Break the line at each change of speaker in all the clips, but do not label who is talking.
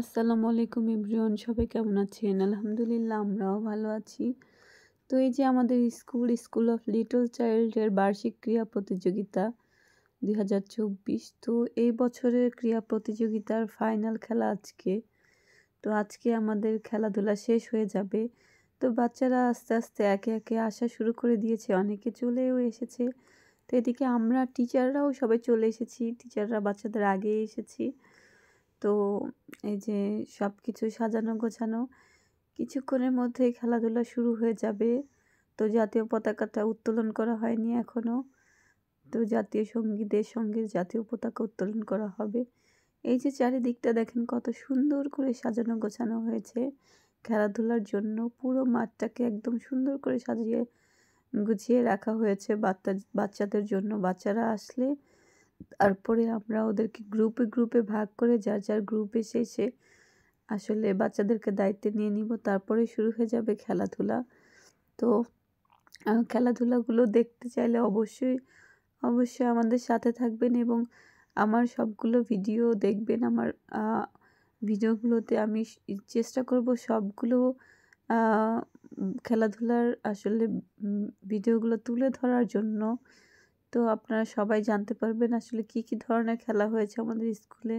আসসালামু আলাইকুম ইব্রিয়ন সবাই কেমন আছেন আলহামদুলিল্লাহ আমরাও ভালো আছি তো এই যে আমাদের স্কুল স্কুল অফ লিটল চাইল্ডের বার্ষিক ক্রীড়া প্রতিযোগিতা দুই তো এই বছরের ক্রিয়া প্রতিযোগিতার ফাইনাল খেলা আজকে তো আজকে আমাদের খেলাধুলা শেষ হয়ে যাবে তো বাচ্চারা আস্তে আস্তে একে একে আসা শুরু করে দিয়েছে অনেকে চলেও এসেছে তো এদিকে আমরা টিচাররাও সবাই চলে এসেছি টিচাররা বাচ্চাদের আগে এসেছি তো এই যে সব কিছু সাজানো গোছানো কিছুক্ষণের মধ্যে খেলাধুলা শুরু হয়ে যাবে তো জাতীয় পতাকাটা উত্তোলন করা হয়নি এখনও তো জাতীয় সঙ্গীদের সঙ্গে জাতীয় পতাকা উত্তোলন করা হবে এই যে চারিদিকটা দেখেন কত সুন্দর করে সাজানো গোছানো হয়েছে খেলাধুলার জন্য পুরো মাঠটাকে একদম সুন্দর করে সাজিয়ে গুছিয়ে রাখা হয়েছে বাচ্চা বাচ্চাদের জন্য বাচ্চারা আসলে তারপরে আমরা ওদেরকে গ্রুপে গ্রুপে ভাগ করে যার যার গ্রুপে শেষে আসলে বাচ্চাদেরকে দায়িত্বে নিয়ে নিব তারপরে শুরু হয়ে যাবে খেলাধুলা তো খেলাধুলাগুলো দেখতে চাইলে অবশ্যই অবশ্যই আমাদের সাথে থাকবেন এবং আমার সবগুলো ভিডিও দেখবেন আমার ভিডিওগুলোতে আমি চেষ্টা করব সবগুলো খেলাধুলার আসলে ভিডিওগুলো তুলে ধরার জন্য তো আপনারা সবাই জানতে পারবেন আসলে কি কি ধরনের খেলা হয়েছে আমাদের স্কুলে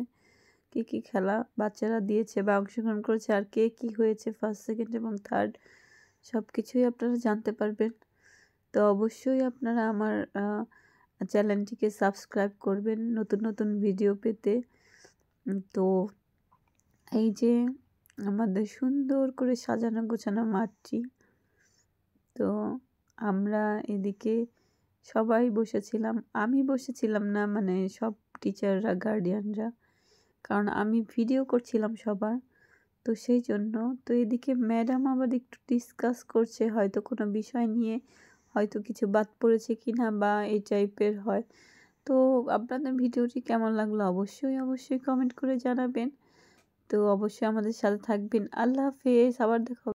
কি কি খেলা বাচ্চারা দিয়েছে বা অংশগ্রহণ করেছে আর কে কি হয়েছে ফার্স্ট সেকেন্ড এবং থার্ড সব কিছুই আপনারা জানতে পারবেন তো অবশ্যই আপনারা আমার চ্যানেলটিকে সাবস্ক্রাইব করবেন নতুন নতুন ভিডিও পেতে তো এই যে আমাদের সুন্দর করে সাজানো গোছানো মাঠটি তো আমরা এদিকে সবাই বসেছিলাম আমি বসেছিলাম না মানে সব টিচাররা গার্ডিয়ানরা কারণ আমি ভিডিও করছিলাম সবার তো সেই জন্য তো এদিকে ম্যাডাম আবার একটু ডিসকাস করছে হয়তো কোনো বিষয় নিয়ে হয়তো কিছু বাদ পড়েছে কি না বা এই টাইপের হয় তো আপনাদের ভিডিওটি কেমন লাগলো অবশ্যই অবশ্যই কমেন্ট করে জানাবেন তো অবশ্যই আমাদের সাথে থাকবেন আল্লাহ হাফেজ আবার দেখো